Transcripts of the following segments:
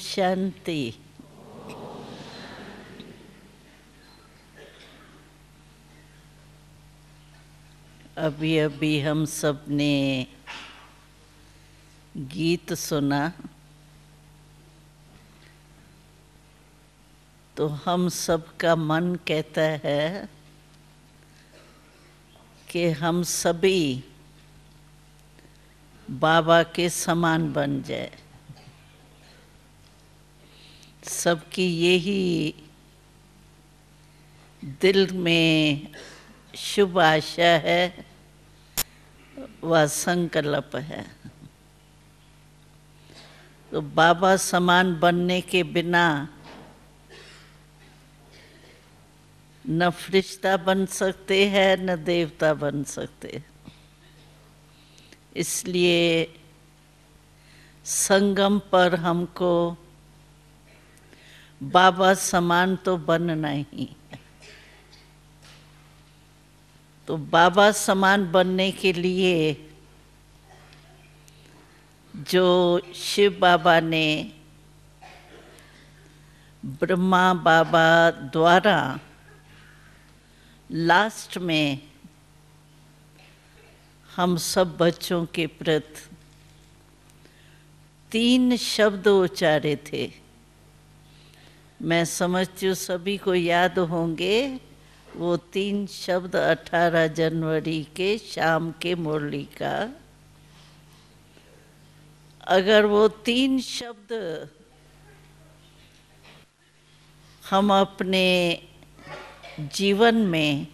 शांति अभी अभी हम सब ने गीत सुना तो हम सब का मन कहता है कि हम सभी बाबा के समान बन जाए सबकी यही दिल में शुभ आशा है व संकल्प है तो बाबा समान बनने के बिना न फरिश्ता बन सकते हैं न देवता बन सकते इसलिए संगम पर हमको बाबा समान तो बनना ही तो बाबा समान बनने के लिए जो शिव बाबा ने ब्रह्मा बाबा द्वारा लास्ट में हम सब बच्चों के प्रति तीन शब्द उचारे थे मैं समझती हूँ सभी को याद होंगे वो तीन शब्द 18 जनवरी के शाम के मुरली का अगर वो तीन शब्द हम अपने जीवन में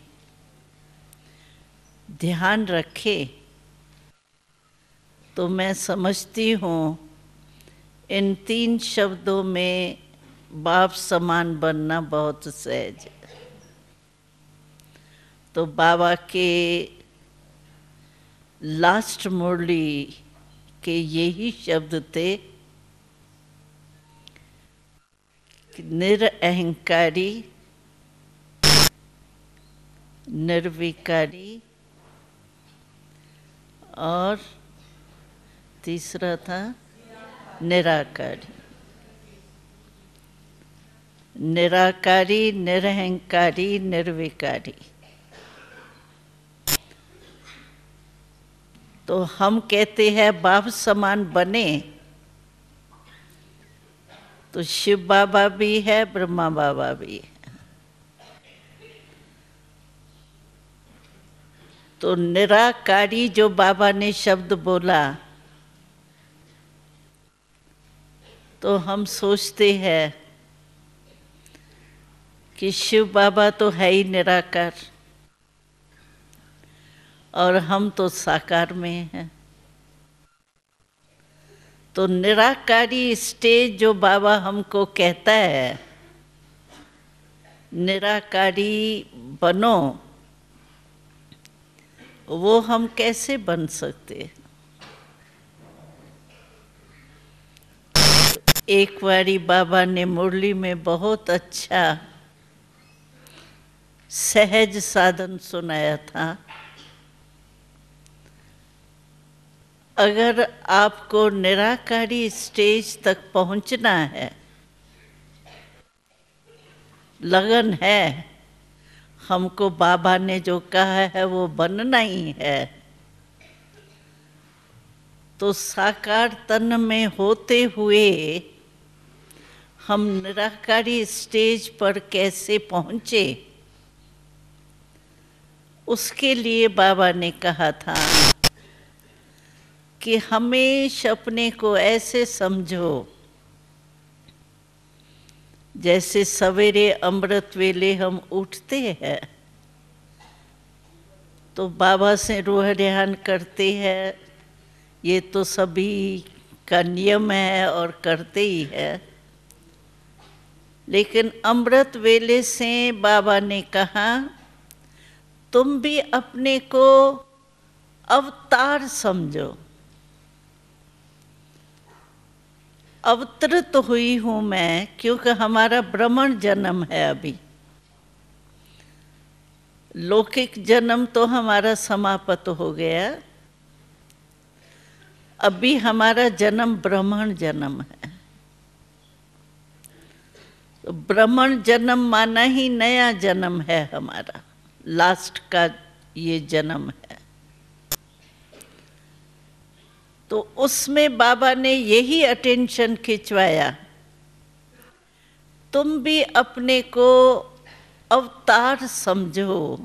ध्यान रखें तो मैं समझती हूँ इन तीन शब्दों में बाप समान बनना बहुत सहज है तो बाबा के लास्ट मुरली के यही शब्द थे निरअहकारी निर्विकारी और तीसरा था निराकारी निराकारी निरहंकारी निर्विकारी तो हम कहते हैं बाप समान बने तो शिव बाबा भी है ब्रह्मा बाबा भी है तो निराकारी जो बाबा ने शब्द बोला तो हम सोचते हैं कि शिव बाबा तो है ही निराकार और हम तो साकार में हैं तो निराकारी स्टेज जो बाबा हमको कहता है निराकारी बनो वो हम कैसे बन सकते एक बारी बाबा ने मुरली में बहुत अच्छा सहज साधन सुनाया था अगर आपको निराकारी स्टेज तक पहुंचना है लगन है हमको बाबा ने जो कहा है वो बनना ही है तो साकार तन में होते हुए हम निराकारी स्टेज पर कैसे पहुंचे उसके लिए बाबा ने कहा था कि हमेशा अपने को ऐसे समझो जैसे सवेरे अमृत वेले हम उठते हैं तो बाबा से रूह रिहान करते हैं ये तो सभी का नियम है और करते ही है लेकिन अमृत वेले से बाबा ने कहा तुम भी अपने को अवतार समझो अवतरित हुई हूं मैं क्योंकि हमारा ब्राह्मण जन्म है अभी लौकिक जन्म तो हमारा समाप्त हो गया अभी हमारा जन्म ब्राह्मण जन्म है तो ब्राह्मण जन्म माना ही नया जन्म है हमारा लास्ट का ये जन्म है तो उसमें बाबा ने यही अटेंशन खिंचवाया तुम भी अपने को अवतार समझो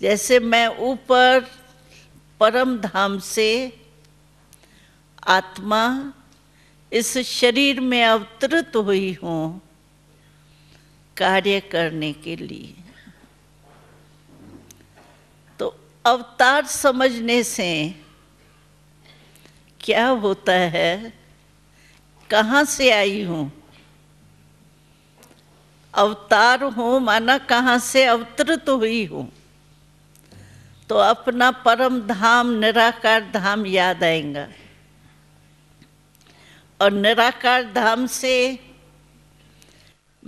जैसे मैं ऊपर परम धाम से आत्मा इस शरीर में अवतरित हुई हूँ कार्य करने के लिए तो अवतार समझने से क्या होता है कहाँ से आई हूँ अवतार हूँ माना कहाँ से अवतरित तो हुई हूँ तो अपना परम धाम निराकार धाम याद आएगा और निराकार धाम से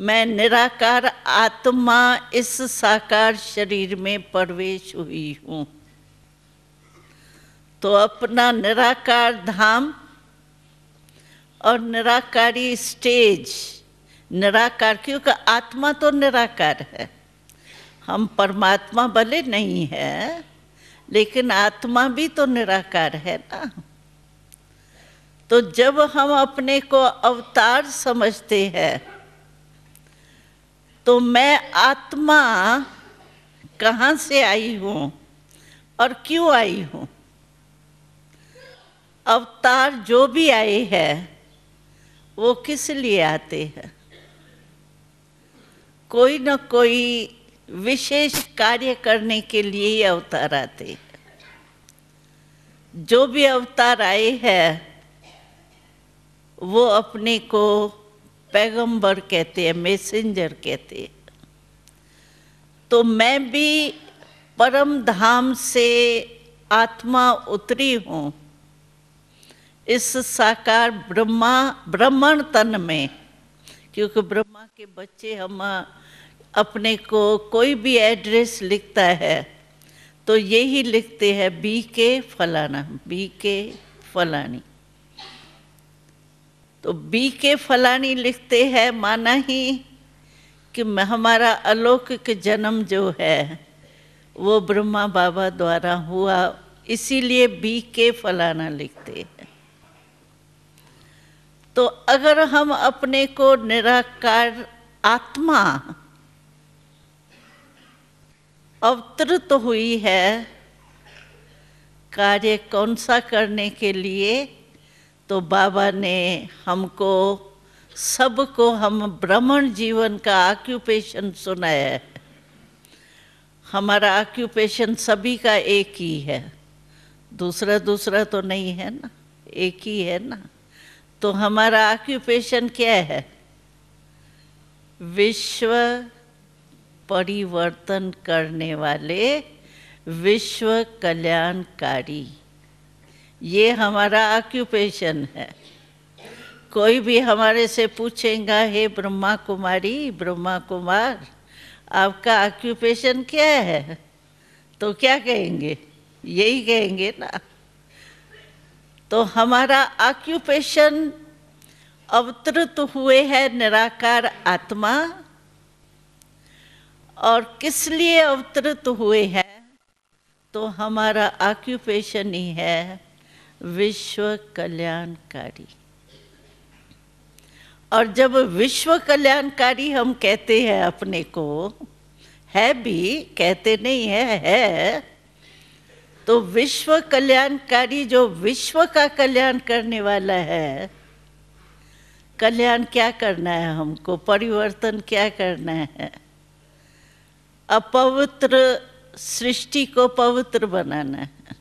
मैं निराकार आत्मा इस साकार शरीर में प्रवेश हुई हूँ तो अपना निराकार धाम और निराकारी स्टेज निराकार क्योंकि आत्मा तो निराकार है हम परमात्मा भले नहीं है लेकिन आत्मा भी तो निराकार है ना तो जब हम अपने को अवतार समझते हैं तो मैं आत्मा कहाँ से आई हूँ और क्यों आई हूँ अवतार जो भी आए हैं वो किस लिए आते हैं कोई न कोई विशेष कार्य करने के लिए ही अवतार आते हैं जो भी अवतार आए हैं वो अपने को पैगंबर कहते हैं मैसेंजर कहते हैं तो मैं भी परम धाम से आत्मा उतरी हूँ इस साकार ब्रह्मा ब्राह्मण तन में क्योंकि ब्रह्मा के बच्चे हम अपने को कोई भी एड्रेस लिखता है तो यही लिखते हैं बी के फलाना बी के फलानी तो बी के फलानी लिखते हैं माना ही कि हमारा अलौकिक जन्म जो है वो ब्रह्मा बाबा द्वारा हुआ इसीलिए बी के फलाना लिखते हैं तो अगर हम अपने को निराकार आत्मा अवतरित तो हुई है कार्य कौन सा करने के लिए तो बाबा ने हमको सबको हम ब्राह्मण जीवन का ऑक्यूपेशन सुनाया है हमारा ऑक्यूपेशन सभी का एक ही है दूसरा दूसरा तो नहीं है ना एक ही है ना तो हमारा ऑक्यूपेशन क्या है विश्व परिवर्तन करने वाले विश्व कल्याणकारी ये हमारा ऑक्यूपेशन है कोई भी हमारे से पूछेगा हे ब्रह्मा कुमारी ब्रह्मा कुमार आपका ऑक्यूपेशन क्या है तो क्या कहेंगे यही कहेंगे ना तो हमारा ऑक्यूपेशन अवतृत हुए है निराकार आत्मा और किस लिए अवतृत हुए है तो हमारा ऑक्यूपेशन ही है विश्व कल्याणकारी और जब विश्व कल्याणकारी हम कहते हैं अपने को है भी कहते नहीं है है तो विश्व कल्याणकारी जो विश्व का कल्याण करने वाला है कल्याण क्या करना है हमको परिवर्तन क्या करना है अपवित्र सृष्टि को पवित्र बनाना है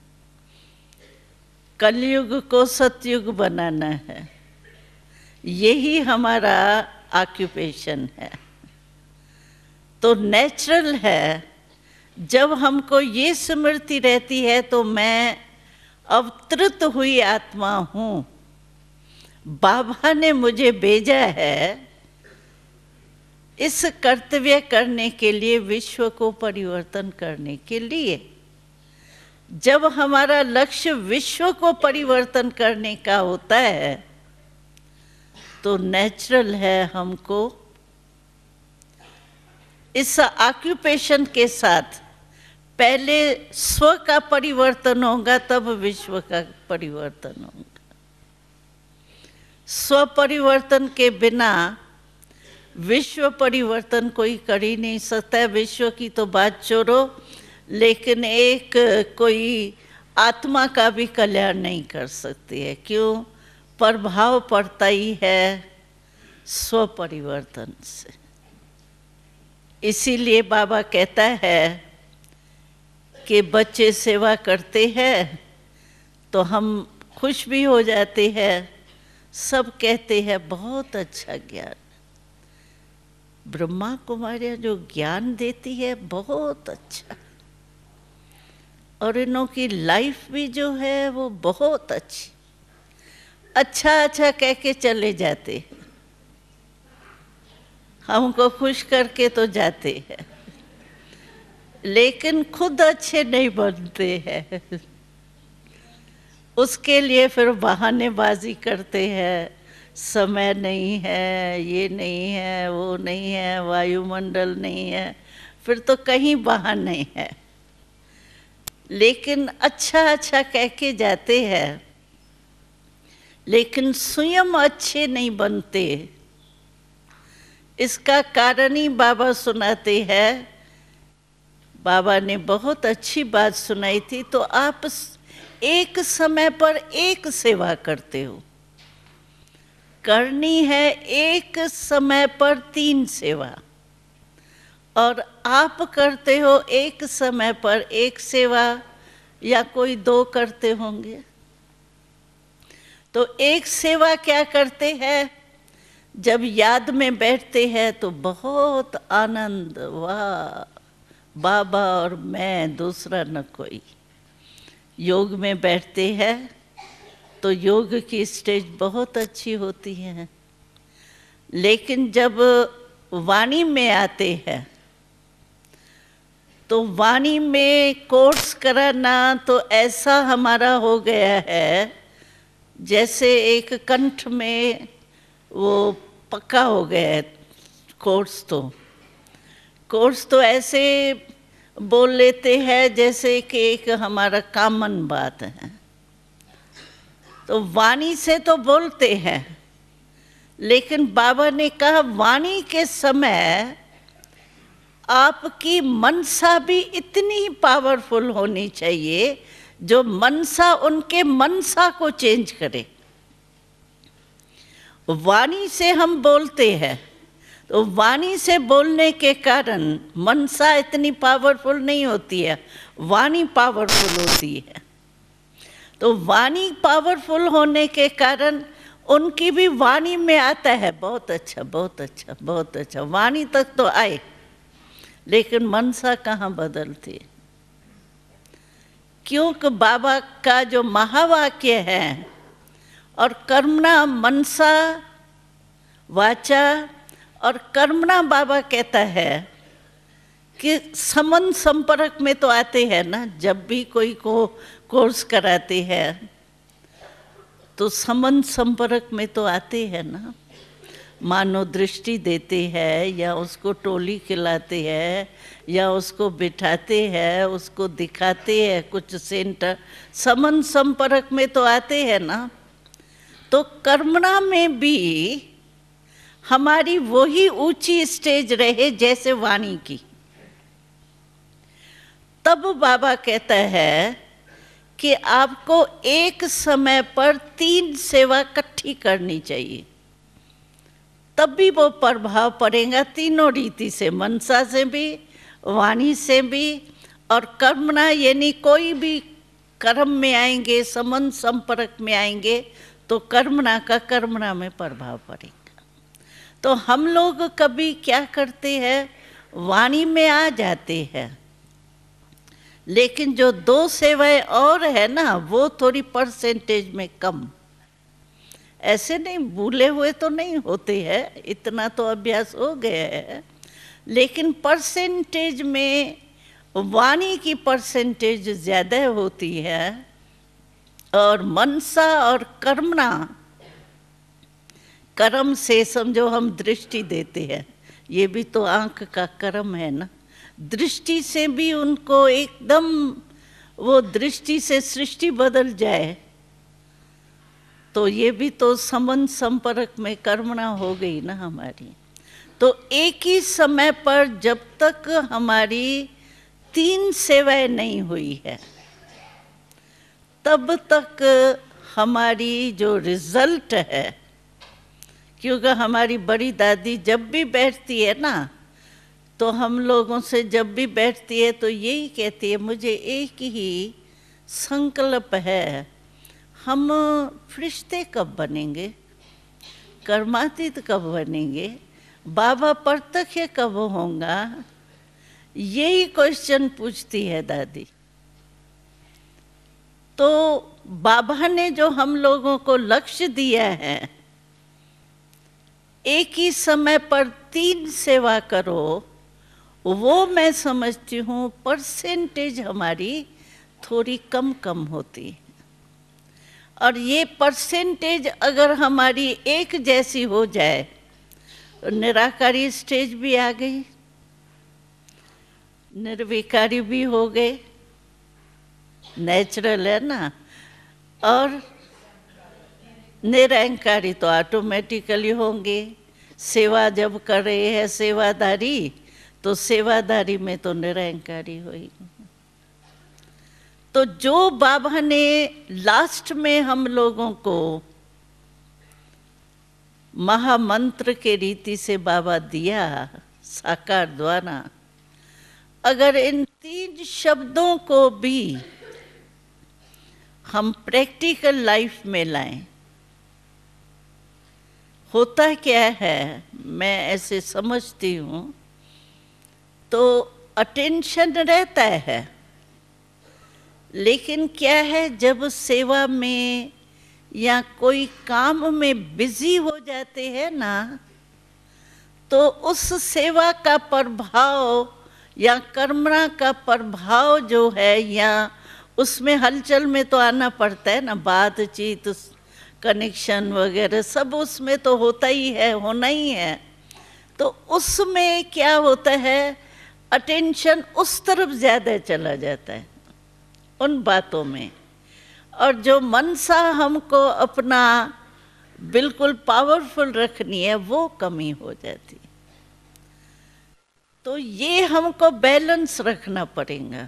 कलयुग को सतयुग बनाना है यही हमारा ऑक्यूपेशन है तो नेचुरल है जब हमको ये स्मृति रहती है तो मैं अवतृत हुई आत्मा हूँ बाबा ने मुझे भेजा है इस कर्तव्य करने के लिए विश्व को परिवर्तन करने के लिए जब हमारा लक्ष्य विश्व को परिवर्तन करने का होता है तो नेचुरल है हमको इस ऑक्यूपेशन के साथ पहले स्व का परिवर्तन होगा तब विश्व का परिवर्तन होगा स्व परिवर्तन के बिना विश्व परिवर्तन कोई कर ही नहीं सकता है विश्व की तो बात छोड़ो लेकिन एक कोई आत्मा का भी कल्याण नहीं कर सकती है क्यों प्रभाव पड़ता ही है परिवर्तन से इसीलिए बाबा कहता है कि बच्चे सेवा करते हैं तो हम खुश भी हो जाते हैं सब कहते हैं बहुत अच्छा ज्ञान ब्रह्मा कुमारियाँ जो ज्ञान देती है बहुत अच्छा और इनों की लाइफ भी जो है वो बहुत अच्छी अच्छा अच्छा कह के चले जाते हमको खुश करके तो जाते हैं लेकिन खुद अच्छे नहीं बनते हैं उसके लिए फिर बहानेबाजी करते हैं समय नहीं है ये नहीं है वो नहीं है वायुमंडल नहीं है फिर तो कहीं बहाने है लेकिन अच्छा अच्छा कह के जाते हैं लेकिन स्वयं अच्छे नहीं बनते इसका कारण ही बाबा सुनाते हैं बाबा ने बहुत अच्छी बात सुनाई थी तो आप एक समय पर एक सेवा करते हो करनी है एक समय पर तीन सेवा और आप करते हो एक समय पर एक सेवा या कोई दो करते होंगे तो एक सेवा क्या करते हैं जब याद में बैठते हैं तो बहुत आनंद वाह बाबा और मैं दूसरा न कोई योग में बैठते हैं तो योग की स्टेज बहुत अच्छी होती है लेकिन जब वाणी में आते हैं तो वाणी में कोर्स कराना तो ऐसा हमारा हो गया है जैसे एक कंठ में वो पक्का हो गया है कोर्स तो कोर्स तो ऐसे बोल लेते हैं जैसे कि एक हमारा कामन बात है तो वाणी से तो बोलते हैं लेकिन बाबा ने कहा वाणी के समय आपकी मनसा भी इतनी ही पावरफुल होनी चाहिए जो मनसा उनके मनसा को चेंज करे वाणी से हम बोलते हैं तो वाणी से बोलने के कारण मनसा इतनी पावरफुल नहीं होती है वाणी पावरफुल होती है तो वाणी पावरफुल होने के कारण उनकी भी वाणी में आता है बहुत अच्छा बहुत अच्छा बहुत अच्छा वाणी तक तो आए लेकिन मनसा कहाँ बदलती क्योंकि बाबा का जो महावाक्य है और कर्मणा मनसा वाचा और कर्मणा बाबा कहता है कि समन संपर्क में तो आते हैं ना जब भी कोई को कोर्स कराते हैं तो समन संपर्क में तो आते हैं ना मानो दृष्टि देते हैं या उसको टोली खिलाते हैं या उसको बिठाते हैं उसको दिखाते हैं कुछ सेंटर समन संपर्क में तो आते हैं ना तो कर्मणा में भी हमारी वही ऊंची स्टेज रहे जैसे वाणी की तब बाबा कहता है कि आपको एक समय पर तीन सेवा इकट्ठी करनी चाहिए तब भी वो प्रभाव पड़ेगा तीनों रीति से मनसा से भी वाणी से भी और कर्मणा यानी कोई भी कर्म में आएंगे संबंध संपर्क में आएंगे तो कर्मणा का कर्मणा में प्रभाव पड़ेगा तो हम लोग कभी क्या करते हैं वाणी में आ जाते हैं लेकिन जो दो सेवाएं और है ना वो थोड़ी परसेंटेज में कम ऐसे नहीं भूले हुए तो नहीं होते हैं इतना तो अभ्यास हो गया है लेकिन परसेंटेज में वाणी की परसेंटेज ज़्यादा होती है और मनसा और कर्मणा कर्म से समझो हम दृष्टि देते हैं ये भी तो आंख का कर्म है ना दृष्टि से भी उनको एकदम वो दृष्टि से सृष्टि बदल जाए तो ये भी तो संबंध संपर्क में कर्मणा हो गई ना हमारी तो एक ही समय पर जब तक हमारी तीन सेवाएं नहीं हुई है तब तक हमारी जो रिजल्ट है क्योंकि हमारी बड़ी दादी जब भी बैठती है ना तो हम लोगों से जब भी बैठती है तो यही कहती है मुझे एक ही संकल्प है हम फरिश्ते कब बनेंगे कर्मातीत कब बनेंगे बाबा प्रत्यक्ष कब होगा यही क्वेश्चन पूछती है दादी तो बाबा ने जो हम लोगों को लक्ष्य दिया है एक ही समय पर तीन सेवा करो वो मैं समझती हूँ परसेंटेज हमारी थोड़ी कम कम होती है और ये परसेंटेज अगर हमारी एक जैसी हो जाए तो निराकारी स्टेज भी आ गई निर्विकारी भी हो गए नेचुरल है ना और निरहंकारी तो ऑटोमेटिकली होंगे सेवा जब कर रहे हैं सेवादारी तो सेवादारी में तो निरहंकारी होगी तो जो बाबा ने लास्ट में हम लोगों को महामंत्र के रीति से बाबा दिया साकार द्वारा अगर इन तीन शब्दों को भी हम प्रैक्टिकल लाइफ में लाएं होता क्या है मैं ऐसे समझती हूँ तो अटेंशन रहता है लेकिन क्या है जब सेवा में या कोई काम में बिजी हो जाते हैं ना तो उस सेवा का प्रभाव या कर्मणा का प्रभाव जो है या उसमें हलचल में तो आना पड़ता है ना बातचीत कनेक्शन वगैरह सब उसमें तो होता ही है होना ही है तो उसमें क्या होता है अटेंशन उस तरफ ज़्यादा चला जाता है उन बातों में और जो मनसा हमको अपना बिल्कुल पावरफुल रखनी है वो कमी हो जाती तो ये हमको बैलेंस रखना पड़ेगा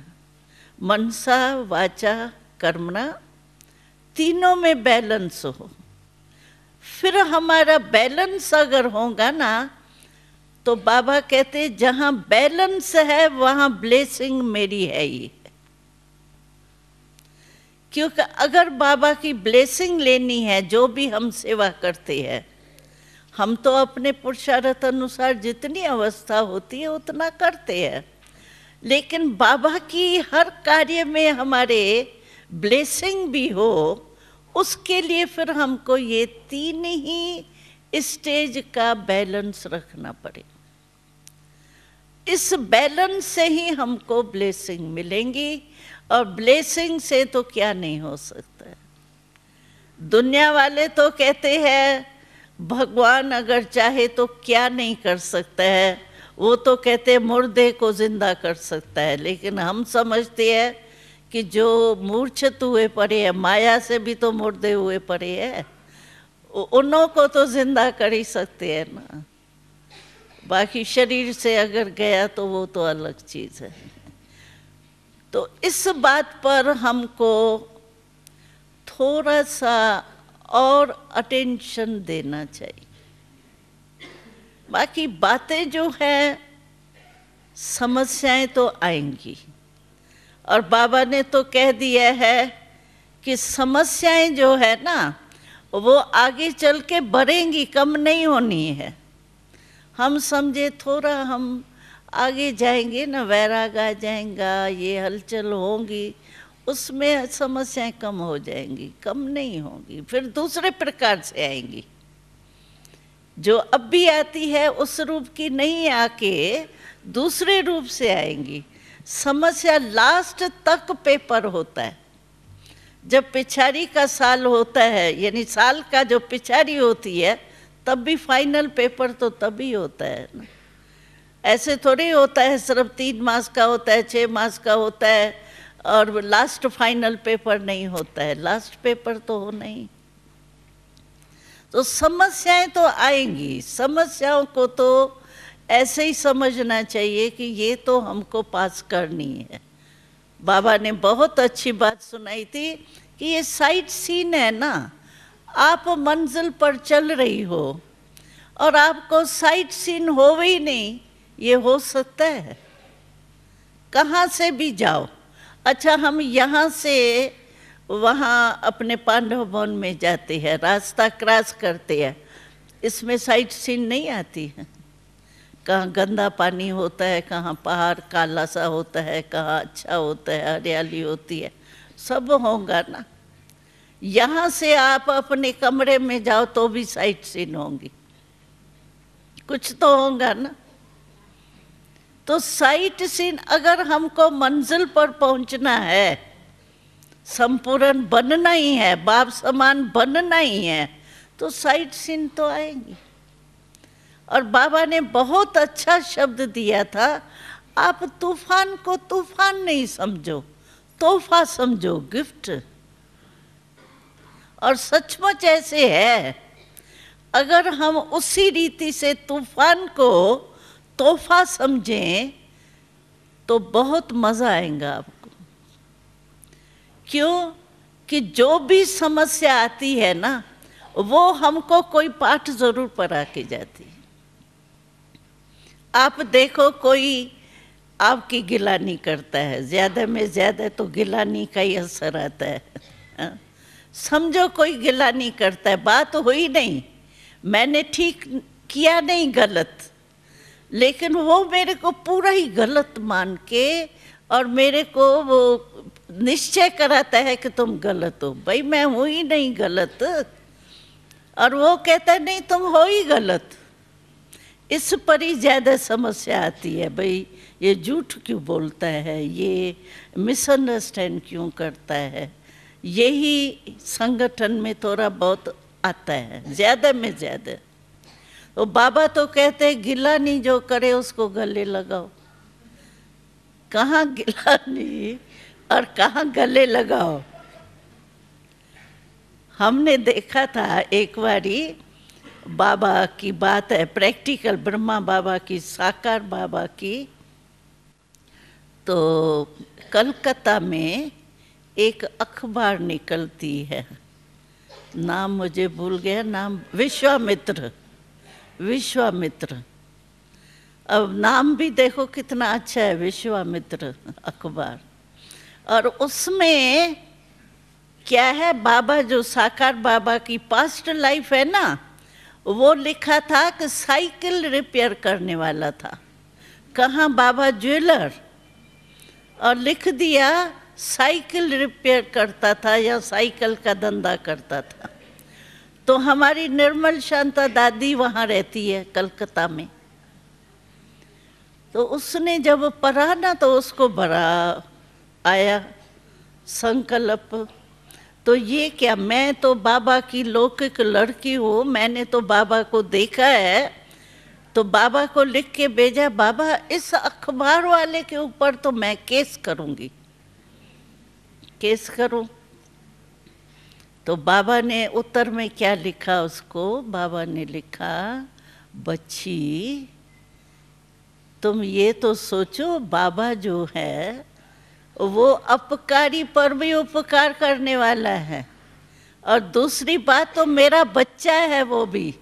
मनसा वाचा कर्मणा तीनों में बैलेंस हो फिर हमारा बैलेंस अगर होगा ना तो बाबा कहते जहाँ बैलेंस है वहाँ ब्लेसिंग मेरी है ही क्योंकि अगर बाबा की ब्लेसिंग लेनी है जो भी हम सेवा करते हैं हम तो अपने पुरुषार्थ अनुसार जितनी अवस्था होती है उतना करते हैं लेकिन बाबा की हर कार्य में हमारे ब्लेसिंग भी हो उसके लिए फिर हमको ये तीन ही स्टेज का बैलेंस रखना पड़े इस बैलेंस से ही हमको ब्लेसिंग मिलेंगी और ब्लेसिंग से तो क्या नहीं हो सकता दुनिया वाले तो कहते हैं भगवान अगर चाहे तो क्या नहीं कर सकता है वो तो कहते मुर्दे को जिंदा कर सकता है लेकिन हम समझते हैं कि जो मूर्छित हुए पड़े हैं माया से भी तो मुर्दे हुए पड़े हैं उनों को तो जिंदा कर ही सकते हैं ना बाकी शरीर से अगर गया तो वो तो अलग चीज़ है तो इस बात पर हमको थोड़ा सा और अटेंशन देना चाहिए बाकी बातें जो है समस्याएं तो आएंगी और बाबा ने तो कह दिया है कि समस्याएं जो है ना वो आगे चल के बढ़ेंगी कम नहीं होनी है हम समझे थोड़ा हम आगे जाएंगे ना वैराग आ जाएगा ये हलचल होंगी उसमें समस्याएं कम हो जाएंगी कम नहीं होंगी फिर दूसरे प्रकार से आएंगी जो अब भी आती है उस रूप की नहीं आके दूसरे रूप से आएंगी समस्या लास्ट तक पेपर होता है जब पिछाड़ी का साल होता है यानी साल का जो पिछाड़ी होती है तब भी फाइनल पेपर तो तभी होता है ना ऐसे थोड़ी तो होता है सिर्फ तीन मास का होता है छः मास का होता है और लास्ट फाइनल पेपर नहीं होता है लास्ट पेपर तो हो नहीं तो समस्याएं तो आएंगी समस्याओं को तो ऐसे ही समझना चाहिए कि ये तो हमको पास करनी है बाबा ने बहुत अच्छी बात सुनाई थी कि ये साइट सीन है ना आप मंजिल पर चल रही हो और आपको साइट सीन हो ही नहीं ये हो सकता है कहाँ से भी जाओ अच्छा हम यहाँ से वहाँ अपने पांडव भवन में जाते हैं रास्ता क्रॉस करते हैं इसमें साइट सीन नहीं आती है कहाँ गंदा पानी होता है कहाँ पहाड़ काला सा होता है कहाँ अच्छा होता है हरियाली होती है सब होगा ना यहाँ से आप अपने कमरे में जाओ तो भी साइट सीन होंगी कुछ तो होगा ना तो साइट सीन अगर हमको मंजिल पर पहुंचना है संपूर्ण बनना ही है बाप समान बनना ही है तो साइट सीन तो आएंगी और बाबा ने बहुत अच्छा शब्द दिया था आप तूफान को तूफान नहीं समझो तोहफा समझो गिफ्ट और सचमुच ऐसे है अगर हम उसी रीति से तूफान को तोहफा समझें तो बहुत मज़ा आएगा आपको क्यों कि जो भी समस्या आती है ना वो हमको कोई पाठ ज़रूर पढ़ा के जाती है आप देखो कोई आपकी गिला नहीं करता है ज़्यादा में ज़्यादा तो गिला नहीं का ही असर आता है हाँ? समझो कोई गिला नहीं करता है बात हुई नहीं मैंने ठीक किया नहीं गलत लेकिन वो मेरे को पूरा ही गलत मान के और मेरे को वो निश्चय कराता है कि तुम गलत हो भाई मैं हूँ ही नहीं गलत और वो कहता है नहीं तुम हो ही गलत इस पर ही ज़्यादा समस्या आती है भाई ये झूठ क्यों बोलता है ये मिसअंडरस्टैंड क्यों करता है यही संगठन में थोड़ा बहुत आता है ज़्यादा में ज़्यादा तो बाबा तो कहते गिला नहीं जो करे उसको गले लगाओ कहाँ गिला नहीं और कहाँ गले लगाओ हमने देखा था एक बारी बाबा की बात है प्रैक्टिकल ब्रह्मा बाबा की साकार बाबा की तो कलकत्ता में एक अखबार निकलती है नाम मुझे भूल गया नाम विश्वामित्र विश्वामित्र अब नाम भी देखो कितना अच्छा है विश्वामित्र अखबार और उसमें क्या है बाबा जो साकार बाबा की पास्ट लाइफ है ना वो लिखा था कि साइकिल रिपेयर करने वाला था कहाँ बाबा ज्वेलर और लिख दिया साइकिल रिपेयर करता था या साइकिल का धंधा करता था तो हमारी निर्मल शांता दादी वहां रहती है कलकत्ता में तो उसने जब पढ़ा ना तो उसको बड़ा आया संकल्प तो ये क्या मैं तो बाबा की लौकिक लड़की हूँ मैंने तो बाबा को देखा है तो बाबा को लिख के भेजा बाबा इस अखबार वाले के ऊपर तो मैं केस करूँगी केस करूँ तो बाबा ने उत्तर में क्या लिखा उसको बाबा ने लिखा बच्ची तुम ये तो सोचो बाबा जो है वो अपकारी पर भी उपकार करने वाला है और दूसरी बात तो मेरा बच्चा है वो भी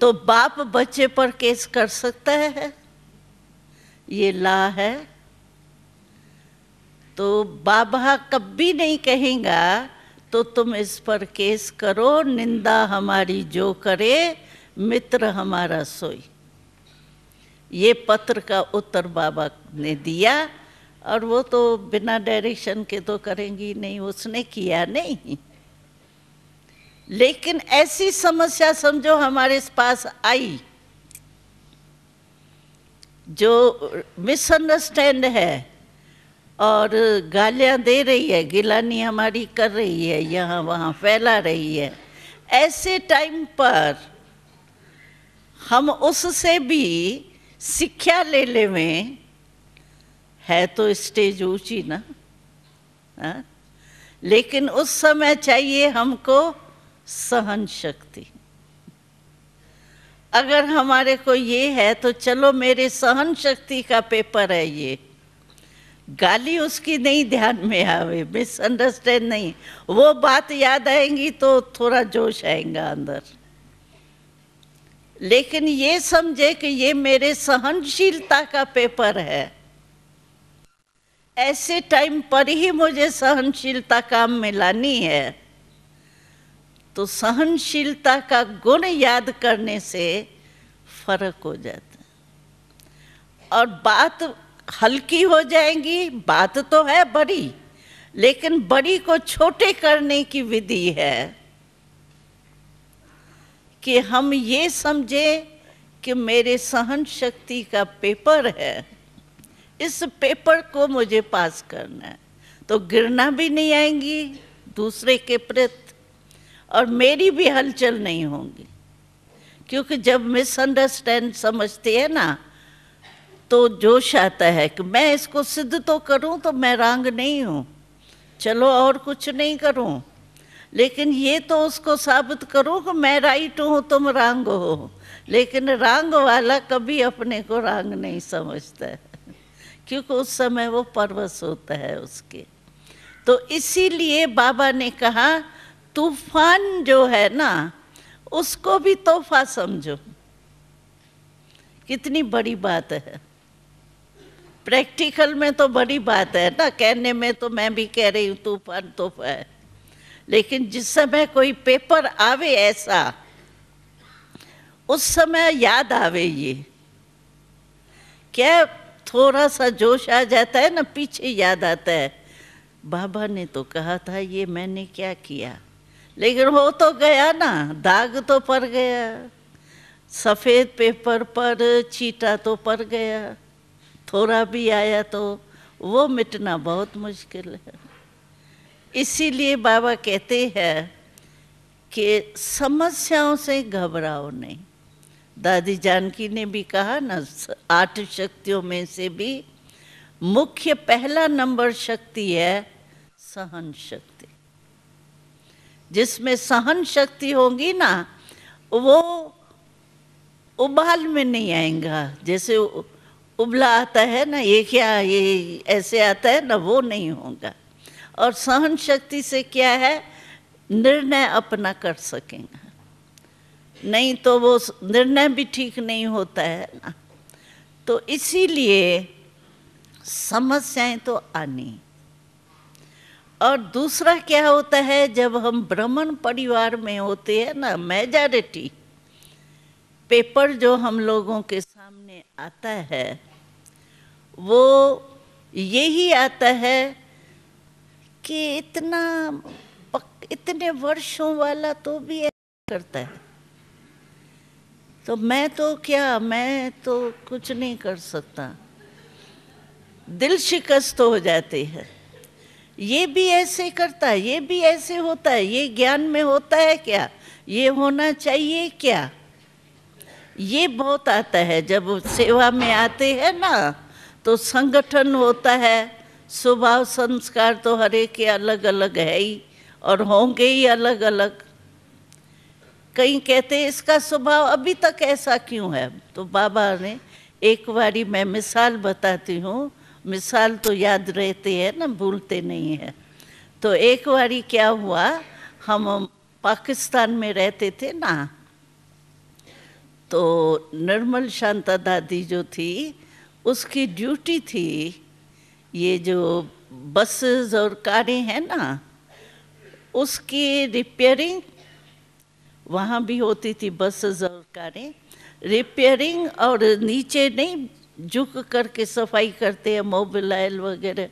तो बाप बच्चे पर केस कर सकता है ये ला है तो बाबा कभी नहीं कहेगा तो तुम इस पर केस करो निंदा हमारी जो करे मित्र हमारा सोई ये पत्र का उत्तर बाबा ने दिया और वो तो बिना डायरेक्शन के तो करेंगी नहीं उसने किया नहीं लेकिन ऐसी समस्या समझो हमारे पास आई जो मिसअंडरस्टैंड है और गालियाँ दे रही है गिलानी हमारी कर रही है यहाँ वहाँ फैला रही है ऐसे टाइम पर हम उससे भी शिक्षा ले ले में है तो स्टेज ऊंची ना आ? हाँ? लेकिन उस समय चाहिए हमको सहन शक्ति अगर हमारे को ये है तो चलो मेरे सहन शक्ति का पेपर है ये गाली उसकी नहीं ध्यान में आवे मिसअंडरस्टैंड नहीं वो बात याद आएंगी तो थोड़ा जोश आएगा अंदर लेकिन ये समझे कि ये मेरे सहनशीलता का पेपर है ऐसे टाइम पर ही मुझे सहनशीलता काम में लानी है तो सहनशीलता का गुण याद करने से फर्क हो जाता है और बात हल्की हो जाएंगी बात तो है बड़ी लेकिन बड़ी को छोटे करने की विधि है कि हम ये समझे कि मेरे सहन शक्ति का पेपर है इस पेपर को मुझे पास करना है तो गिरना भी नहीं आएंगी दूसरे के प्रति और मेरी भी हलचल नहीं होगी क्योंकि जब मिसअंडरस्टैंड समझते हैं ना तो जोश आता है कि मैं इसको सिद्ध तो करूं तो मैं रंग नहीं हूं चलो और कुछ नहीं करूं लेकिन ये तो उसको साबित करूं कि मैं राइट हूं तुम रंग हो लेकिन रंग वाला कभी अपने को रंग नहीं समझता है क्योंकि उस समय वो परवस होता है उसके तो इसीलिए बाबा ने कहा तूफान जो है ना उसको भी तोहफा समझो कितनी बड़ी बात है प्रैक्टिकल में तो बड़ी बात है ना कहने में तो मैं भी कह रही हूँ तूफान तो है लेकिन जिस समय कोई पेपर आवे ऐसा उस समय याद आवे ये क्या थोड़ा सा जोश आ जाता है ना पीछे याद आता है बाबा ने तो कहा था ये मैंने क्या किया लेकिन हो तो गया ना दाग तो पड़ गया सफ़ेद पेपर पर चीटा तो पड़ गया थोड़ा भी आया तो वो मिटना बहुत मुश्किल है इसीलिए बाबा कहते हैं कि समस्याओं से घबराओ नहीं दादी जानकी ने भी कहा ना आठ शक्तियों में से भी मुख्य पहला नंबर शक्ति है सहन शक्ति जिसमें सहन शक्ति होगी ना वो उबाल में नहीं आएगा जैसे उबला आता है ना ये क्या ये ऐसे आता है ना वो नहीं होगा और सहन शक्ति से क्या है निर्णय अपना कर सकेंगे नहीं तो वो निर्णय भी ठीक नहीं होता है ना तो इसीलिए समस्याएं तो आनी और दूसरा क्या होता है जब हम ब्राह्मण परिवार में होते हैं ना मेजॉरिटी पेपर जो हम लोगों के आता है वो ये ही आता है कि इतना पक, इतने वर्षों वाला तो भी करता है तो मैं तो क्या मैं तो कुछ नहीं कर सकता दिल शिकस्त हो जाती है ये भी ऐसे करता है ये भी ऐसे होता है ये ज्ञान में होता है क्या ये होना चाहिए क्या ये बहुत आता है जब सेवा में आते हैं ना तो संगठन होता है स्वभाव संस्कार तो हर एक के अलग अलग है ही और होंगे ही अलग अलग कहीं कहते हैं इसका स्वभाव अभी तक ऐसा क्यों है तो बाबा ने एक बारी मैं मिसाल बताती हूँ मिसाल तो याद रहते हैं ना भूलते नहीं है तो एक बारी क्या हुआ हम पाकिस्तान में रहते थे ना तो निर्मल शांता दादी जो थी उसकी ड्यूटी थी ये जो बसेस और कारें हैं ना उसकी रिपेयरिंग वहाँ भी होती थी बसेस और कारें रिपेयरिंग और नीचे नहीं झुक करके सफाई करते हैं मोबिलाइल वगैरह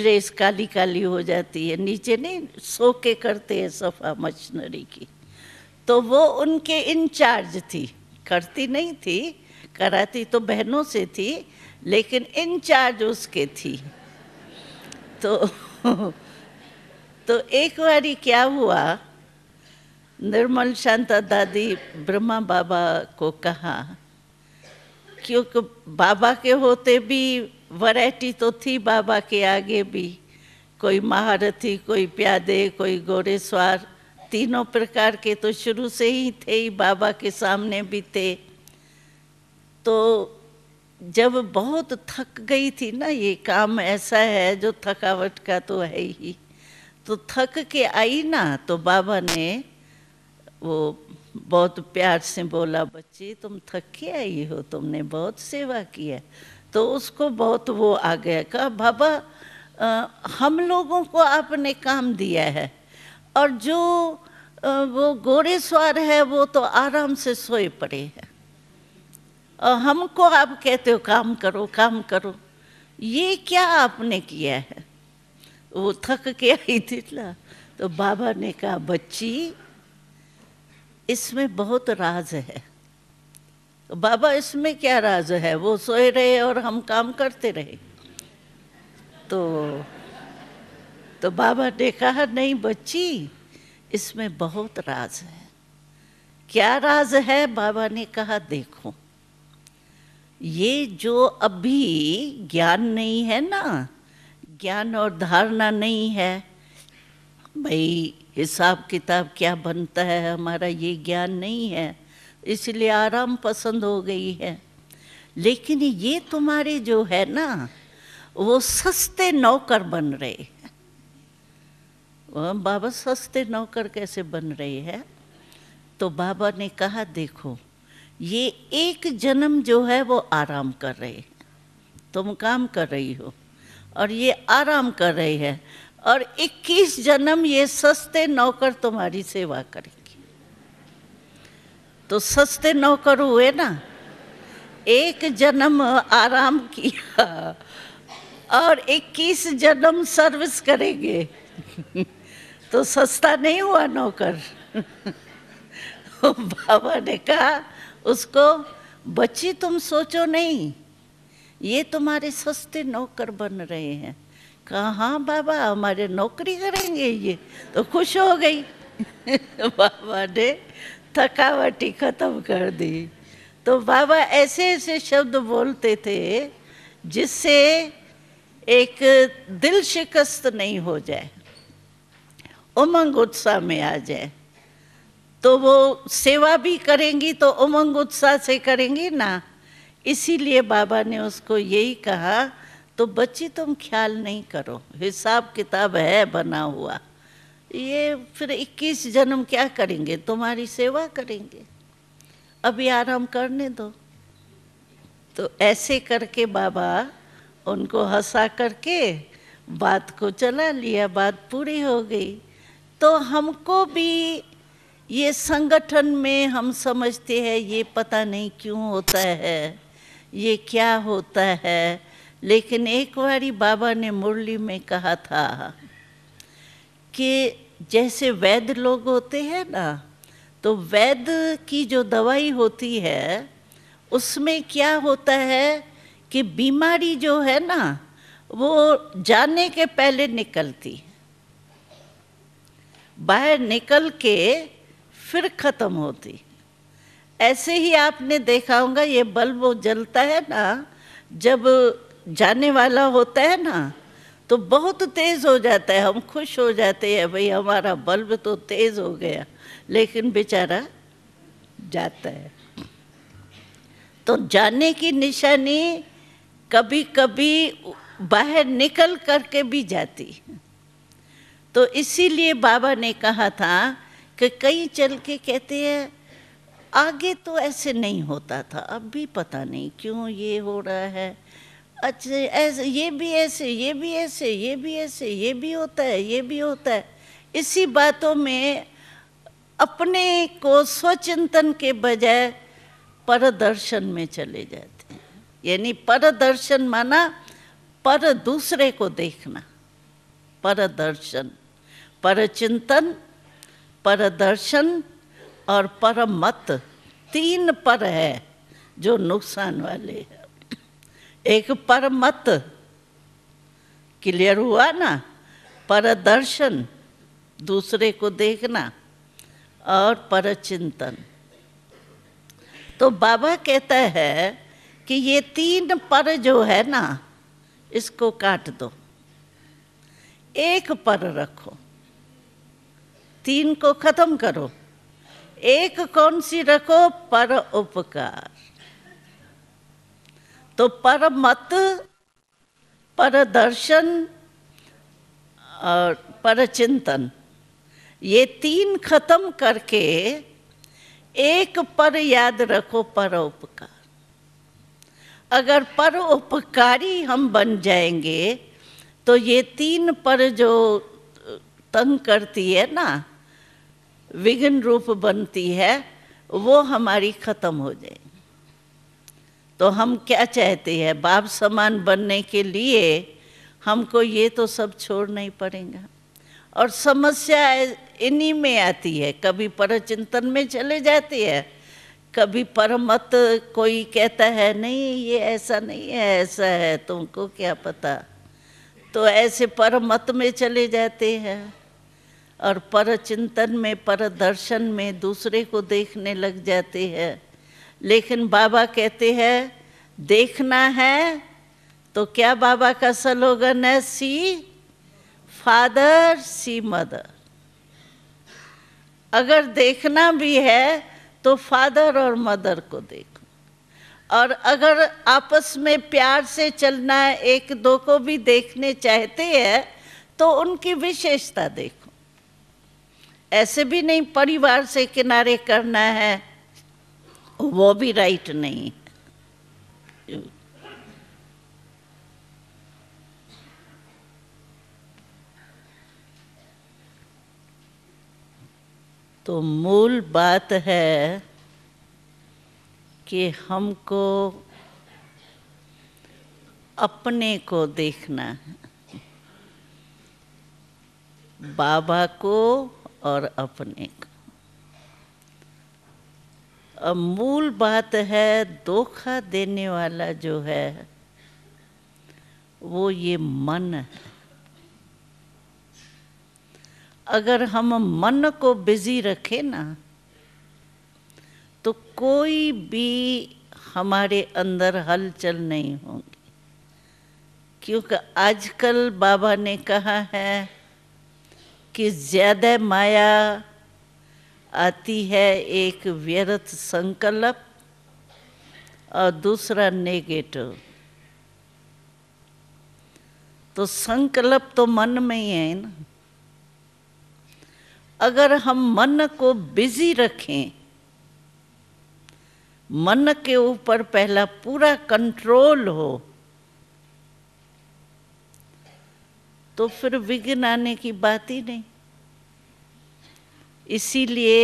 ड्रेस काली काली हो जाती है नीचे नहीं सो के करते हैं सफ़ा मशीनरी की तो वो उनके इंचार्ज थी करती नहीं थी कराती तो बहनों से थी लेकिन इंचार्ज उसके थी तो तो एक बारी क्या हुआ निर्मल शांता दादी ब्रह्मा बाबा को कहा क्योंकि बाबा के होते भी वैरायटी तो थी बाबा के आगे भी कोई महारथी कोई प्यादे कोई गोरे स्वार तीनों प्रकार के तो शुरू से ही थे ही बाबा के सामने भी थे तो जब बहुत थक गई थी ना ये काम ऐसा है जो थकावट का तो है ही तो थक के आई ना तो बाबा ने वो बहुत प्यार से बोला बच्ची तुम थक के आई हो तुमने बहुत सेवा की है तो उसको बहुत वो आ गया कहा बाबा हम लोगों को आपने काम दिया है और जो वो गोरे स्वार है वो तो आराम से सोए पड़े हैं और हमको आप कहते हो काम करो काम करो ये क्या आपने किया है वो थक के आई थी ना तो बाबा ने कहा बच्ची इसमें बहुत राज है तो बाबा इसमें क्या राज है वो सोए रहे और हम काम करते रहे तो तो बाबा ने कहा नहीं बच्ची इसमें बहुत राज है क्या राज है बाबा ने कहा देखो ये जो अभी ज्ञान नहीं है ना ज्ञान और धारणा नहीं है भाई हिसाब किताब क्या बनता है हमारा ये ज्ञान नहीं है इसलिए आराम पसंद हो गई है लेकिन ये तुम्हारे जो है ना वो सस्ते नौकर बन रहे बाबा सस्ते नौकर कैसे बन रहे हैं तो बाबा ने कहा देखो ये एक जन्म जो है वो आराम कर रहे तुम काम कर रही हो और ये आराम कर रहे हैं और 21 जन्म ये सस्ते नौकर तुम्हारी सेवा करेंगे तो सस्ते नौकर हुए ना एक जन्म आराम किया और 21 जन्म सर्विस करेंगे तो सस्ता नहीं हुआ नौकर बाबा ने कहा उसको बच्ची तुम सोचो नहीं ये तुम्हारे सस्ते नौकर बन रहे हैं कहा हाँ बाबा हमारे नौकरी करेंगे ये तो खुश हो गई बाबा ने थकावटी खत्म कर दी तो बाबा ऐसे ऐसे शब्द बोलते थे जिससे एक दिल शिकस्त नहीं हो जाए उमंग उत्साह में आ जाए तो वो सेवा भी करेंगी तो उमंग उत्साह से करेंगी ना इसीलिए बाबा ने उसको यही कहा तो बच्ची तुम ख्याल नहीं करो हिसाब किताब है बना हुआ ये फिर 21 जन्म क्या करेंगे तुम्हारी सेवा करेंगे अभी आराम करने दो तो ऐसे करके बाबा उनको हंसा करके बात को चला लिया बात पूरी हो गई तो हमको भी ये संगठन में हम समझते हैं ये पता नहीं क्यों होता है ये क्या होता है लेकिन एक बारी बाबा ने मुरली में कहा था कि जैसे वैद्य लोग होते हैं ना तो वैद्य की जो दवाई होती है उसमें क्या होता है कि बीमारी जो है ना वो जाने के पहले निकलती बाहर निकल के फिर ख़त्म होती ऐसे ही आपने देखा होगा ये बल्ब जलता है ना जब जाने वाला होता है ना तो बहुत तेज़ हो जाता है हम खुश हो जाते हैं भाई हमारा बल्ब तो तेज़ हो गया लेकिन बेचारा जाता है तो जाने की निशानी कभी कभी बाहर निकल करके भी जाती है तो इसीलिए बाबा ने कहा था कि कई चल के कहते हैं आगे तो ऐसे नहीं होता था अब भी पता नहीं क्यों ये हो रहा है अच्छा ऐसे ये भी ऐसे ये भी ऐसे ये भी ऐसे ये भी होता है ये भी होता है इसी बातों में अपने को स्वचिंतन के बजाय परदर्शन में चले जाते हैं यानी परदर्शन माना पर दूसरे को देखना परदर्शन परचिंतन परदर्शन और परमत तीन पर है जो नुकसान वाले है एक परमत क्लियर हुआ ना परदर्शन दूसरे को देखना और परचिंतन तो बाबा कहता है कि ये तीन पर जो है ना इसको काट दो एक पर रखो तीन को खत्म करो एक कौन सी रखो पर उपकार तो पर मत पर दर्शन और पर चिंतन ये तीन खत्म करके एक पर याद रखो पर उपकार अगर पर उपकारी हम बन जाएंगे तो ये तीन पर जो तंग करती है ना विघ्न रूप बनती है वो हमारी खत्म हो जाए तो हम क्या चाहते हैं बाप समान बनने के लिए हमको ये तो सब छोड़ नहीं पड़ेगा और समस्या इन्हीं में आती है कभी परचिंतन में चले जाती है कभी परमत कोई कहता है नहीं ये ऐसा नहीं है ऐसा है तुमको क्या पता तो ऐसे परमत में चले जाते हैं और पर चिंतन में पर दर्शन में दूसरे को देखने लग जाते हैं लेकिन बाबा कहते हैं देखना है तो क्या बाबा का स्लोगन है सी फादर सी मदर अगर देखना भी है तो फादर और मदर को देखो और अगर आपस में प्यार से चलना है एक दो को भी देखने चाहते हैं तो उनकी विशेषता देखो ऐसे भी नहीं परिवार से किनारे करना है वो भी राइट नहीं तो मूल बात है कि हमको अपने को देखना है बाबा को और अपने को अब मूल बात है धोखा देने वाला जो है वो ये मन है अगर हम मन को बिजी रखें ना तो कोई भी हमारे अंदर हलचल नहीं होगी क्योंकि आजकल बाबा ने कहा है कि ज़्यादा माया आती है एक व्यर्थ संकल्प और दूसरा नेगेटिव तो संकल्प तो मन में ही है ना अगर हम मन को बिजी रखें मन के ऊपर पहला पूरा कंट्रोल हो तो फिर विघ्न आने की बात ही नहीं इसीलिए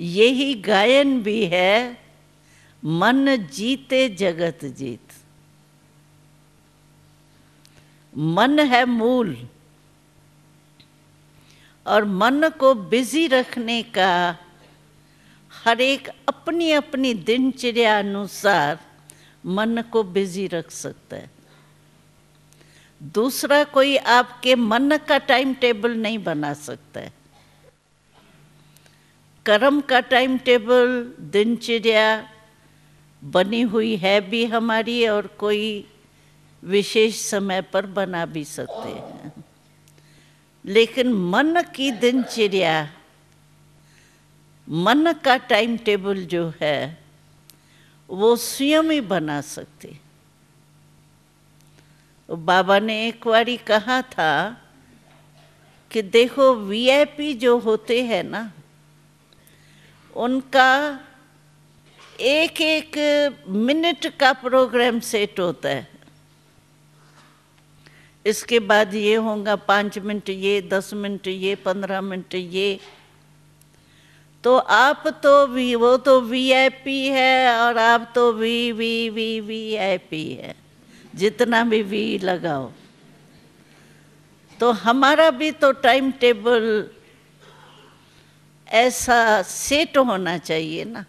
यही गायन भी है मन जीते जगत जीत मन है मूल और मन को बिजी रखने का हर एक अपनी अपनी दिनचर्या अनुसार मन को बिजी रख सकता है दूसरा कोई आपके मन का टाइम टेबल नहीं बना सकता है कर्म का टाइम टेबल दिनचर्या बनी हुई है भी हमारी और कोई विशेष समय पर बना भी सकते हैं लेकिन मन की दिनचर्या मन का टाइम टेबल जो है वो स्वयं ही बना सकते बाबा ने एक बारी कहा था कि देखो वीआईपी जो होते हैं ना उनका एक एक मिनट का प्रोग्राम सेट होता है इसके बाद ये होगा पाँच मिनट ये दस मिनट ये पंद्रह मिनट ये तो आप तो भी वो तो वीआईपी है और आप तो V V V V I P है जितना भी वी लगाओ तो हमारा भी तो टाइम टेबल ऐसा सेट होना चाहिए ना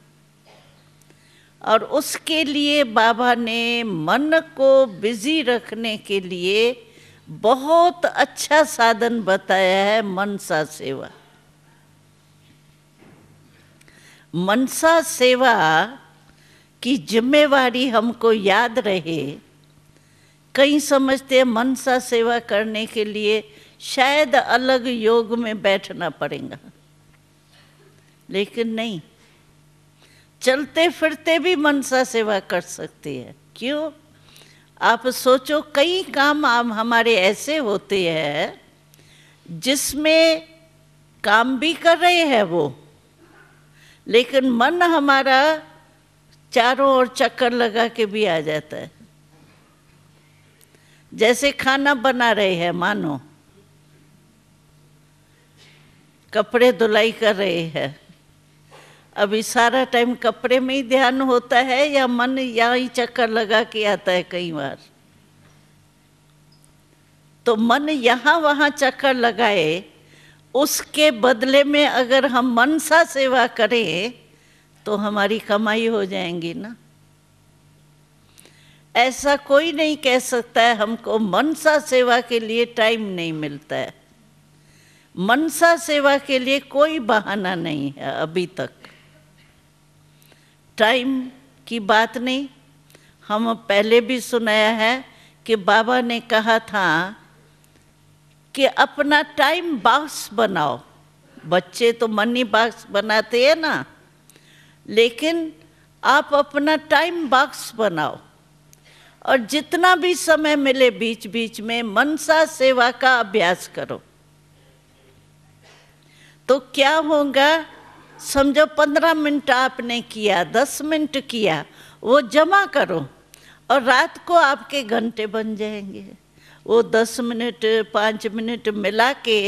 और उसके लिए बाबा ने मन को बिजी रखने के लिए बहुत अच्छा साधन बताया है मनसा सेवा मनसा सेवा की जिम्मेवारी हमको याद रहे कई समझते हैं मनसा सेवा करने के लिए शायद अलग योग में बैठना पड़ेगा लेकिन नहीं चलते फिरते भी मनसा सेवा कर सकती है क्यों आप सोचो कई काम आप हमारे ऐसे होते हैं जिसमें काम भी कर रहे हैं वो लेकिन मन हमारा चारों ओर चक्कर लगा के भी आ जाता है जैसे खाना बना रहे हैं मानो कपड़े धुलाई कर रहे हैं अभी सारा टाइम कपड़े में ही ध्यान होता है या मन यहाँ ही चक्कर लगा के आता है कई बार तो मन यहाँ वहाँ चक्कर लगाए उसके बदले में अगर हम मन सा सेवा करें तो हमारी कमाई हो जाएंगी ना ऐसा कोई नहीं कह सकता है हमको मनसा सेवा के लिए टाइम नहीं मिलता है मनसा सेवा के लिए कोई बहाना नहीं है अभी तक टाइम की बात नहीं हम पहले भी सुनाया है कि बाबा ने कहा था कि अपना टाइम बॉक्स बनाओ बच्चे तो मनी बॉक्स बनाते हैं ना लेकिन आप अपना टाइम बॉक्स बनाओ और जितना भी समय मिले बीच बीच में मनसा सेवा का अभ्यास करो तो क्या होगा समझो पंद्रह मिनट आपने किया दस मिनट किया वो जमा करो और रात को आपके घंटे बन जाएंगे वो दस मिनट पाँच मिनट मिला के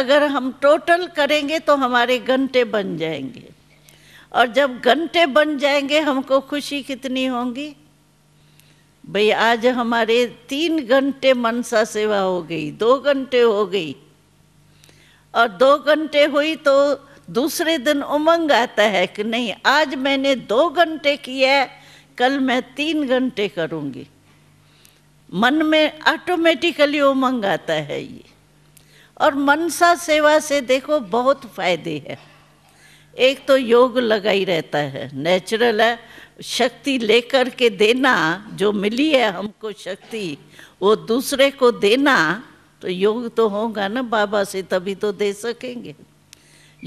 अगर हम टोटल करेंगे तो हमारे घंटे बन जाएंगे और जब घंटे बन जाएंगे हमको खुशी कितनी होगी भाई आज हमारे तीन घंटे मनसा सेवा हो गई दो घंटे हो गई और दो घंटे हुई तो दूसरे दिन उमंग आता है कि नहीं आज मैंने दो घंटे किया है कल मैं तीन घंटे करूंगी मन में ऑटोमेटिकली उमंग आता है ये और मनसा सेवा से देखो बहुत फायदे हैं एक तो योग लगा ही रहता है नेचुरल है शक्ति लेकर के देना जो मिली है हमको शक्ति वो दूसरे को देना तो योग तो होगा ना बाबा से तभी तो दे सकेंगे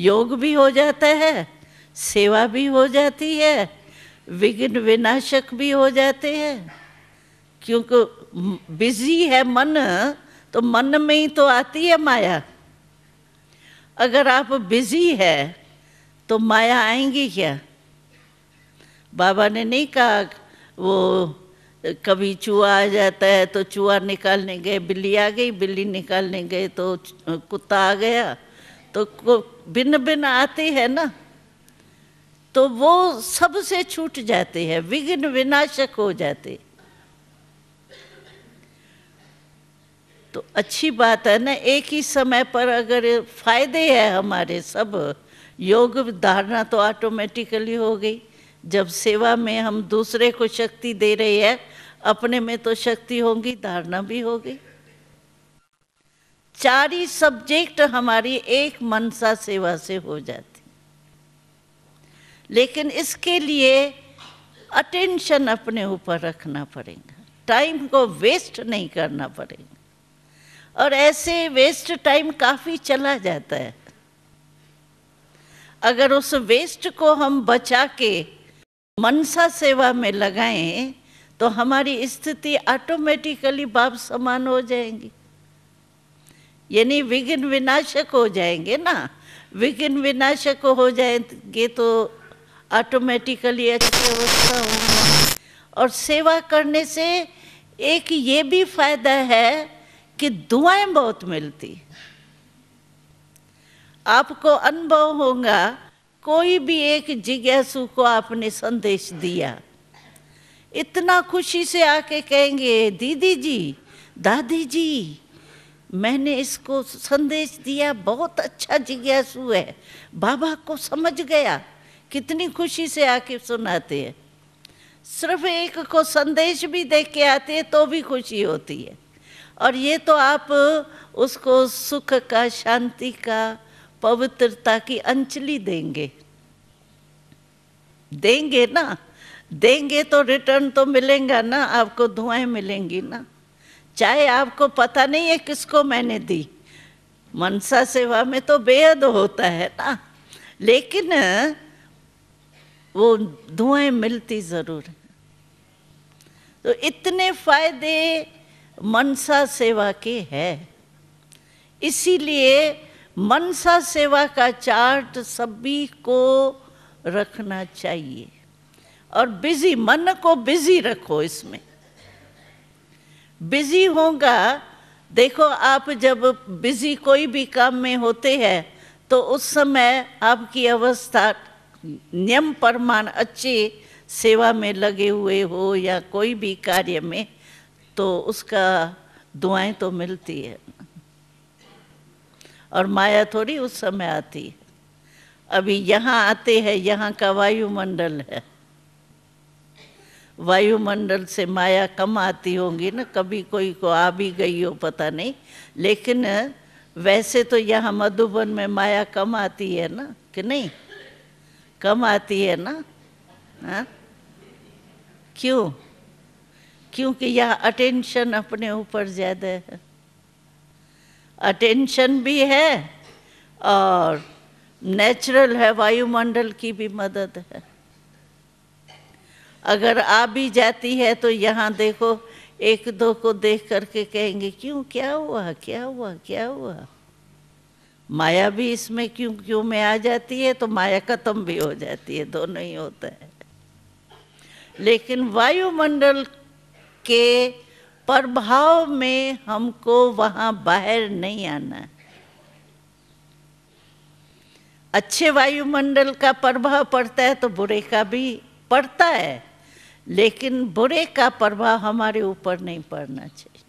योग भी हो जाता है सेवा भी हो जाती है विघ्न विनाशक भी हो जाते हैं क्योंकि बिजी है मन तो मन में ही तो आती है माया अगर आप बिजी है तो माया आएंगी क्या बाबा ने नहीं कहा वो कभी चूहा आ जाता है तो चूहा निकालने गए बिल्ली आ गई बिल्ली निकालने गए तो कुत्ता आ गया तो भिन्न भिन्न आते हैं ना तो वो सबसे छूट जाते हैं विघ्न विनाशक हो जाते तो अच्छी बात है ना एक ही समय पर अगर फायदे है हमारे सब योग धारणा तो ऑटोमेटिकली हो गई जब सेवा में हम दूसरे को शक्ति दे रहे हैं अपने में तो शक्ति होगी धारणा भी होगी चार ही सब्जेक्ट हमारी एक मनसा सेवा से हो जाती लेकिन इसके लिए अटेंशन अपने ऊपर रखना पड़ेगा टाइम को वेस्ट नहीं करना पड़ेगा और ऐसे वेस्ट टाइम काफ़ी चला जाता है अगर उस वेस्ट को हम बचा के मनसा सेवा में लगाएं तो हमारी स्थिति ऑटोमेटिकली बाप समान हो जाएंगी यानी विघ्न विनाशक हो जाएंगे ना विघ्न विनाशक हो जाएंगे तो ऑटोमेटिकली अच्छी अवस्था होगी और सेवा करने से एक ये भी फायदा है कि दुआएं बहुत मिलती आपको अनुभव होगा कोई भी एक जिज्ञासु को आपने संदेश दिया इतना खुशी से आके कहेंगे दीदी जी दादी जी मैंने इसको संदेश दिया बहुत अच्छा जिज्ञासु है बाबा को समझ गया कितनी खुशी से आके सुनाते हैं सिर्फ एक को संदेश भी दे के आते हैं तो भी खुशी होती है और ये तो आप उसको सुख का शांति का पवित्रता की अंचली देंगे देंगे ना देंगे तो रिटर्न तो मिलेगा ना आपको दुआएं मिलेंगी ना चाहे आपको पता नहीं है किसको मैंने दी मनसा सेवा में तो बेहद होता है ना लेकिन वो दुआएं मिलती ज़रूर है तो इतने फायदे मनसा सेवा के है इसीलिए मनसा सेवा का चार्ट सभी को रखना चाहिए और बिजी मन को बिजी रखो इसमें बिजी होगा देखो आप जब बिजी कोई भी काम में होते हैं तो उस समय आपकी अवस्था नियम परमान अच्छे सेवा में लगे हुए हो या कोई भी कार्य में तो उसका दुआएं तो मिलती है और माया थोड़ी उस समय आती अभी यहाँ आते हैं यहाँ का वायुमंडल है वायुमंडल से माया कम आती होंगी ना कभी कोई को आ भी गई हो पता नहीं लेकिन वैसे तो यहाँ मधुबन में माया कम आती है ना कि नहीं कम आती है ना हा? क्यों क्योंकि यह अटेंशन अपने ऊपर ज़्यादा है अटेंशन भी है और नेचुरल है वायुमंडल की भी मदद है अगर आ भी जाती है तो यहाँ देखो एक दो को देख करके कहेंगे क्यों क्या हुआ क्या हुआ क्या हुआ माया भी इसमें क्यों क्यों में आ जाती है तो माया खत्म भी हो जाती है दोनों ही होता है लेकिन वायुमंडल के प्रभाव में हमको वहाँ बाहर नहीं आना है अच्छे वायुमंडल का प्रभाव पड़ता है तो बुरे का भी पड़ता है लेकिन बुरे का प्रभाव हमारे ऊपर नहीं पड़ना चाहिए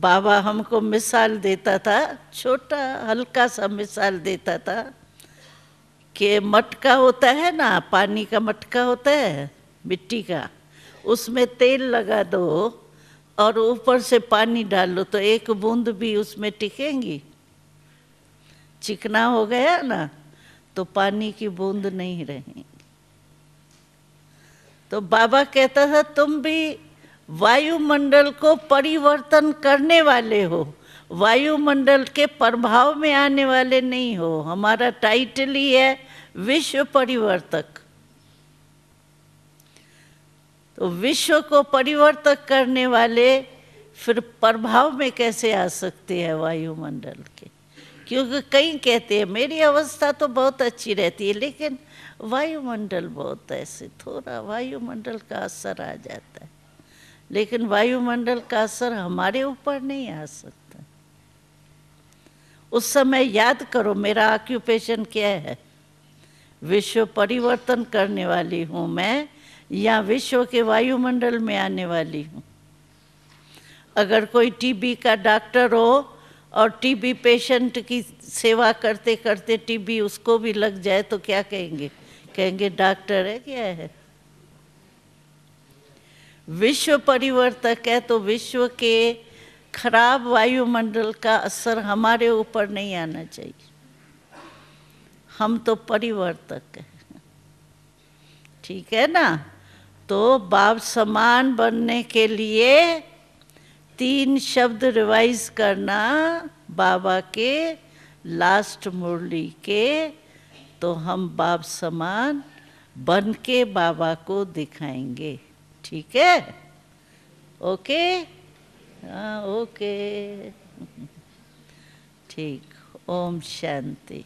बाबा हमको मिसाल देता था छोटा हल्का सा मिसाल देता था कि मटका होता है ना पानी का मटका होता है मिट्टी का उसमें तेल लगा दो और ऊपर से पानी डालो तो एक बूंद भी उसमें टिकेंगी चिकना हो गया ना तो पानी की बूंद नहीं रहेगी तो बाबा कहता था तुम भी वायुमंडल को परिवर्तन करने वाले हो वायुमंडल के प्रभाव में आने वाले नहीं हो हमारा टाइटल ही है विश्व परिवर्तक तो विश्व को परिवर्तक करने वाले फिर प्रभाव में कैसे आ सकते हैं वायुमंडल के क्योंकि कई कहते हैं मेरी अवस्था तो बहुत अच्छी रहती है लेकिन वायुमंडल बहुत ऐसे थोड़ा वायुमंडल का असर आ जाता है लेकिन वायुमंडल का असर हमारे ऊपर नहीं आ सकता उस समय याद करो मेरा ऑक्यूपेशन क्या है विश्व परिवर्तन करने वाली हूँ मैं या विश्व के वायुमंडल में आने वाली हूँ अगर कोई टीबी का डॉक्टर हो और टीबी पेशेंट की सेवा करते करते टीबी उसको भी लग जाए तो क्या कहेंगे कहेंगे डॉक्टर है क्या है विश्व परिवर्तक है तो विश्व के खराब वायुमंडल का असर हमारे ऊपर नहीं आना चाहिए हम तो परिवर्तक हैं ठीक है ना तो बाप समान बनने के लिए तीन शब्द रिवाइज करना बाबा के लास्ट मुरली के तो हम बाप समान बन के बाबा को दिखाएंगे ठीक है ओके आ, हाँ, ओके ठीक ओम शांति